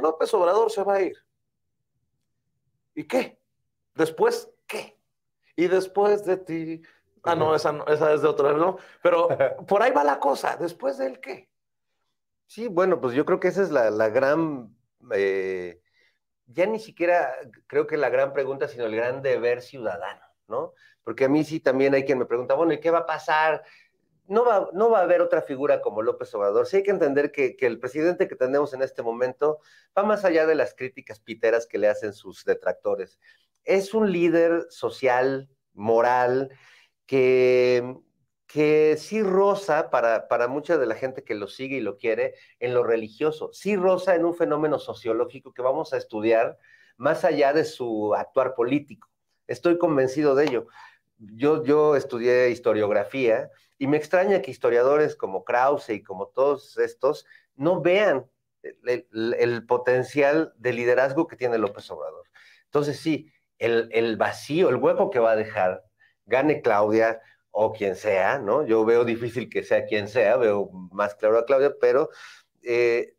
López Obrador se va a ir. ¿Y qué? Después, ¿qué? Y después de ti. Ah, no, esa, esa es de otra, ¿no? Pero por ahí va la cosa. ¿Después del qué? Sí, bueno, pues yo creo que esa es la, gran. Eh, ya ni siquiera creo que la gran pregunta, sino el gran deber ciudadano, ¿no? Porque a mí sí también hay quien me pregunta, bueno, ¿y qué va a pasar no va, no va a haber otra figura como López Obrador. Sí hay que entender que, el presidente que tenemos en este momento va más allá de las críticas piteras que le hacen sus detractores. Es un líder social, moral, que, que sí rosa, para, para mucha de la gente que lo sigue y lo quiere en lo religioso, sí rosa en un fenómeno sociológico que vamos a estudiar más allá de su actuar político. Estoy convencido de ello yo, estudié historiografía y me extraña que historiadores como Krause y como todos estos no vean el, potencial de liderazgo que tiene López Obrador. Entonces sí, el, vacío, el hueco que va a dejar, gane Claudia, o quien sea, Yo veo difícil que sea quien sea, veo más claro a Claudia, pero eh,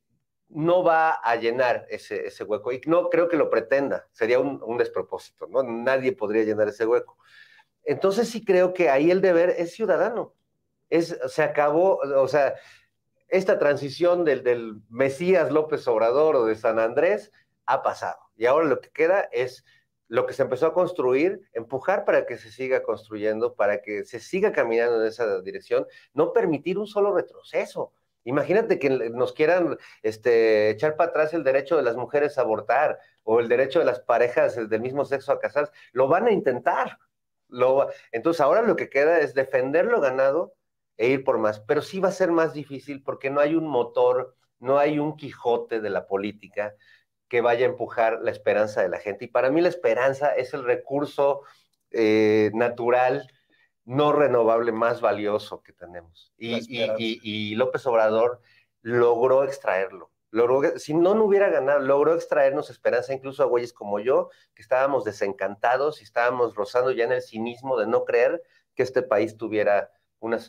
no va a llenar ese, hueco. Y no creo que lo pretenda, sería un, despropósito, ¿no? Nadie podría llenar ese hueco. Entonces sí creo que ahí el deber es ciudadano. Es, se acabó, o sea, esta transición del, del Mesías López Obrador o de San Andrés ha pasado. Y ahora lo que queda es lo que se empezó a construir, empujar para que se siga construyendo, para que se siga caminando en esa dirección, no permitir un solo retroceso. Imagínate que nos quieran este, echar para atrás el derecho de las mujeres a abortar o el derecho de las parejas del mismo sexo a casarse. Lo van a intentar, entonces ahora lo que queda es defender lo ganado e ir por más, pero sí va a ser más difícil porque no hay un motor, no hay un Quijote de la política que vaya a empujar la esperanza de la gente. Y para mí la esperanza es el recurso eh, natural no renovable más valioso que tenemos. y López Obrador logró extraerlo si no, no hubiera ganado, logró extraernos esperanza incluso a güeyes como yo, que estábamos desencantados y estábamos rozando ya en el cinismo de no creer que este país tuviera una salida.